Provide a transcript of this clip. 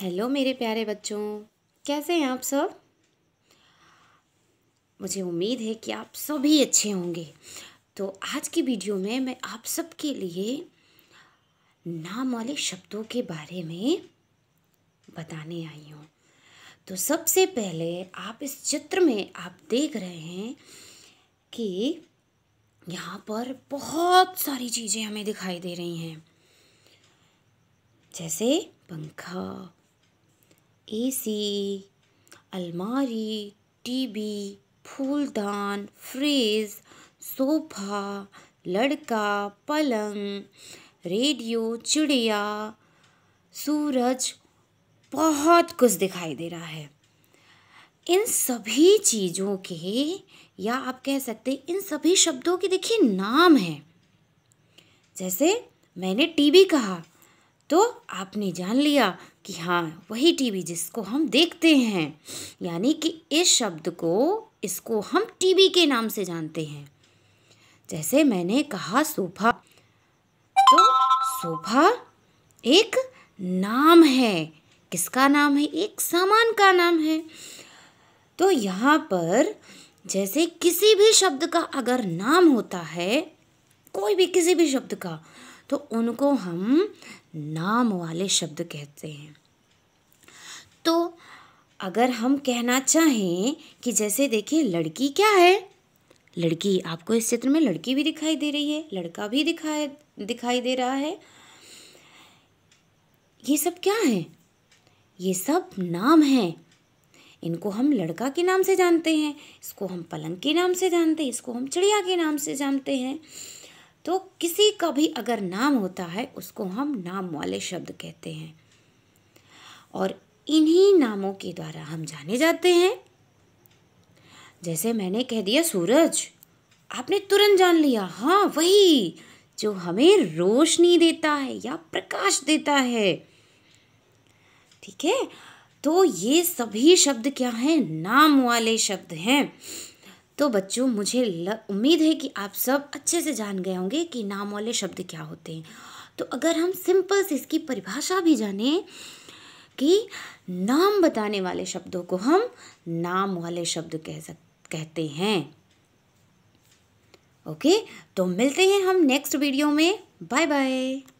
hello मेरे प्यारे बच्चों कैसे हैं आप सब मुझे उम्मीद है कि आप सभी अच्छे होंगे तो आज की वीडियो में मैं आप सब के लिए नाम वाले शब्दों के बारे में बताने आई हूँ तो सबसे पहले आप इस चित्र में आप देख रहे हैं कि यहाँ पर बहुत सारी चीज़ें हमें दिखाई दे रही हैं जैसे पंखा एसी अलमारी टीवी फूलदान फ्रिज सोफा लड़का पलंग रेडियो चिड़िया सूरज बहुत कुछ दिखाई दे रहा है इन सभी चीज़ों के या आप कह सकते इन सभी शब्दों के देखिए नाम हैं जैसे मैंने टीवी कहा तो आपने जान लिया कि हाँ वही टीवी जिसको हम देखते हैं यानी कि इस शब्द को इसको हम टीवी के नाम से जानते हैं जैसे मैंने कहा सोफा तो सोफा एक नाम है किसका नाम है एक सामान का नाम है तो यहाँ पर जैसे किसी भी शब्द का अगर नाम होता है कोई भी किसी भी शब्द का तो उनको हम नाम वाले शब्द कहते हैं तो अगर हम कहना चाहें कि जैसे देखिए लड़की क्या है लड़की आपको इस चित्र में लड़की भी दिखाई दे रही है लड़का भी दिखाई दिखाई दे रहा है ये सब क्या है ये सब नाम हैं इनको हम लड़का के नाम से जानते हैं इसको हम पलंग के नाम से जानते हैं इसको हम चिड़िया के नाम से जानते हैं तो किसी का भी अगर नाम होता है उसको हम नाम वाले शब्द कहते हैं और इन्हीं नामों के द्वारा हम जाने जाते हैं जैसे मैंने कह दिया सूरज आपने तुरंत जान लिया हाँ वही जो हमें रोशनी देता है या प्रकाश देता है ठीक है तो ये सभी शब्द क्या हैं नाम वाले शब्द हैं तो बच्चों मुझे उम्मीद है कि आप सब अच्छे से जान गए होंगे कि नाम वाले शब्द क्या होते हैं तो अगर हम सिंपल से इसकी परिभाषा भी जानें कि नाम बताने वाले शब्दों को हम नाम वाले शब्द कह सक कहते हैं ओके तो मिलते हैं हम नेक्स्ट वीडियो में बाय बाय